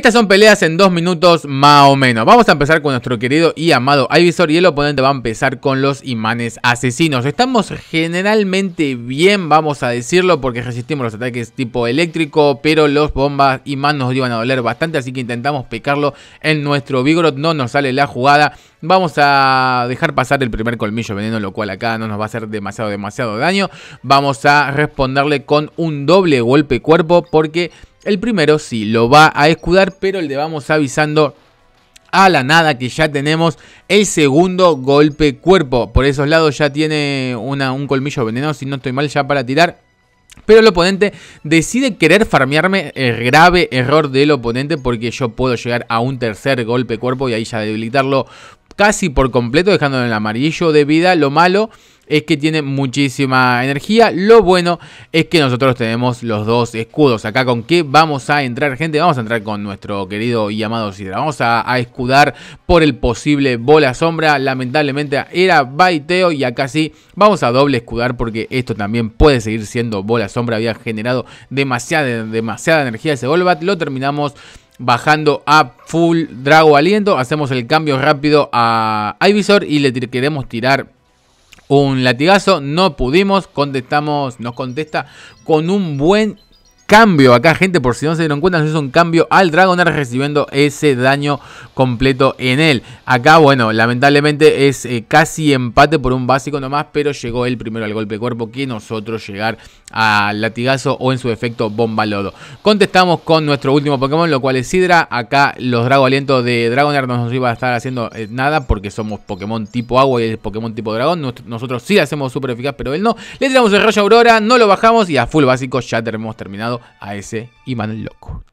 Estas son peleas en dos minutos más o menos. Vamos a empezar con nuestro querido y amado Ivysaur. y el oponente va a empezar con los imanes asesinos. Estamos generalmente bien, vamos a decirlo, porque resistimos los ataques tipo eléctrico, pero los bombas imán nos iban a doler bastante, así que intentamos pecarlo en nuestro Vigorot. No nos sale la jugada. Vamos a dejar pasar el primer colmillo veneno, lo cual acá no nos va a hacer demasiado, demasiado daño. Vamos a responderle con un doble golpe cuerpo porque el primero sí lo va a escudar, pero le vamos avisando a la nada que ya tenemos el segundo golpe cuerpo. Por esos lados ya tiene una, un colmillo veneno, si no estoy mal, ya para tirar. Pero el oponente decide querer farmearme el grave error del oponente porque yo puedo llegar a un tercer golpe cuerpo y ahí ya debilitarlo casi por completo dejándolo en el amarillo de vida. Lo malo es que tiene muchísima energía. Lo bueno es que nosotros tenemos los dos escudos. Acá con qué vamos a entrar, gente. Vamos a entrar con nuestro querido y amado Sidra. Vamos a, escudar por el posible bola sombra. Lamentablemente era baiteo y acá sí vamos a doble escudar porque esto también puede seguir siendo bola sombra. Había generado demasiada, demasiada energía ese Golbat. Lo terminamos bajando a full Drago Aliento. Hacemos el cambio rápido a Ivisor. y le queremos tirar un latigazo. No pudimos, contestamos, nos contesta con un buen cambio acá, gente, por si no se dieron cuenta, es un cambio al Dragonair recibiendo ese daño completo en él. Acá, bueno, lamentablemente es eh, casi empate por un básico nomás, pero llegó él primero al golpe cuerpo que nosotros llegar al latigazo o en su efecto bomba lodo. Contestamos con nuestro último Pokémon, lo cual es Sidra. Acá los Drago de Dragonair no nos iba a estar haciendo eh, nada porque somos Pokémon tipo agua y es Pokémon tipo dragón. nosotros sí hacemos súper eficaz, pero él no. Le tiramos el rayo Aurora, no lo bajamos y a full básico ya tenemos terminado a ese imán loco.